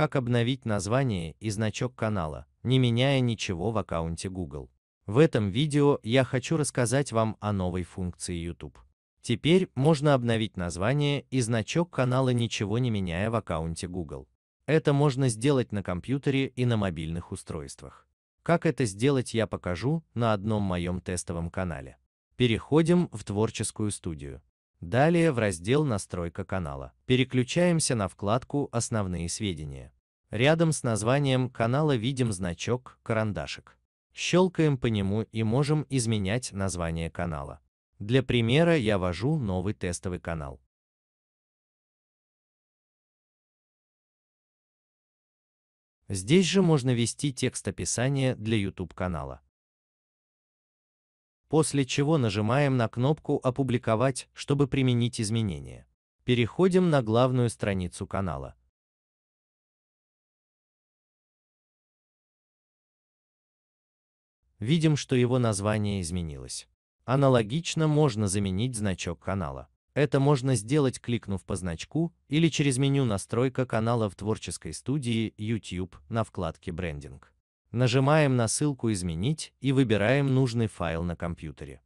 как обновить название и значок канала, не меняя ничего в аккаунте Google. В этом видео я хочу рассказать вам о новой функции YouTube. Теперь можно обновить название и значок канала ничего не меняя в аккаунте Google. Это можно сделать на компьютере и на мобильных устройствах. Как это сделать я покажу на одном моем тестовом канале. Переходим в творческую студию. Далее в раздел «Настройка канала» переключаемся на вкладку «Основные сведения». Рядом с названием канала видим значок «Карандашик». Щелкаем по нему и можем изменять название канала. Для примера я ввожу новый тестовый канал. Здесь же можно ввести текст описания для YouTube канала после чего нажимаем на кнопку «Опубликовать», чтобы применить изменения. Переходим на главную страницу канала. Видим, что его название изменилось. Аналогично можно заменить значок канала. Это можно сделать, кликнув по значку или через меню настройка канала в творческой студии YouTube на вкладке брендинг. Нажимаем на ссылку «Изменить» и выбираем нужный файл на компьютере.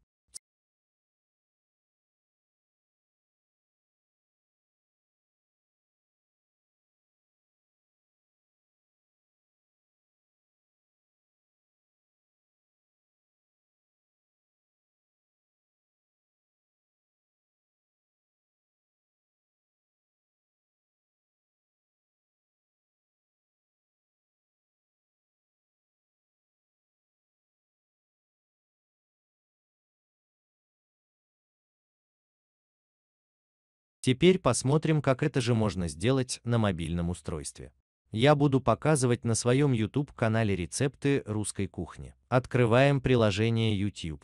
Теперь посмотрим, как это же можно сделать на мобильном устройстве. Я буду показывать на своем YouTube-канале рецепты русской кухни. Открываем приложение YouTube.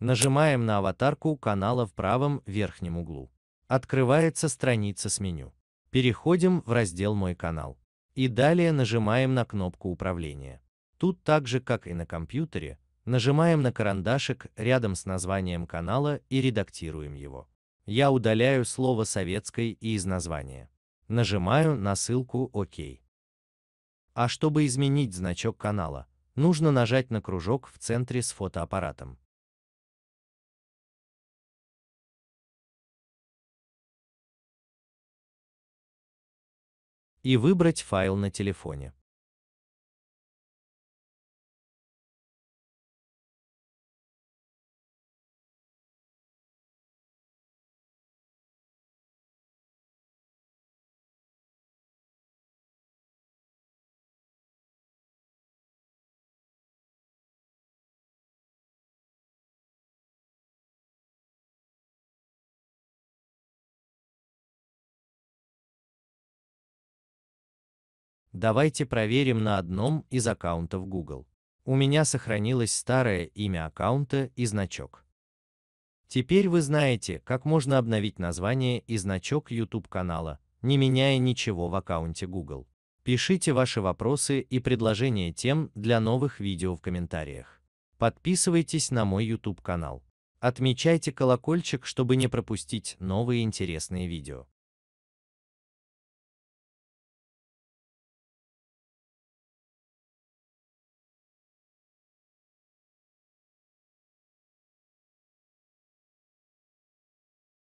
Нажимаем на аватарку канала в правом верхнем углу. Открывается страница с меню. Переходим в раздел «Мой канал». И далее нажимаем на кнопку управления. Тут так же, как и на компьютере, нажимаем на карандашик рядом с названием канала и редактируем его. Я удаляю слово «советской» и из названия. Нажимаю на ссылку «Ок». А чтобы изменить значок канала, нужно нажать на кружок в центре с фотоаппаратом. И выбрать файл на телефоне. Давайте проверим на одном из аккаунтов Google. У меня сохранилось старое имя аккаунта и значок. Теперь вы знаете, как можно обновить название и значок YouTube канала, не меняя ничего в аккаунте Google. Пишите ваши вопросы и предложения тем для новых видео в комментариях. Подписывайтесь на мой YouTube канал. Отмечайте колокольчик, чтобы не пропустить новые интересные видео.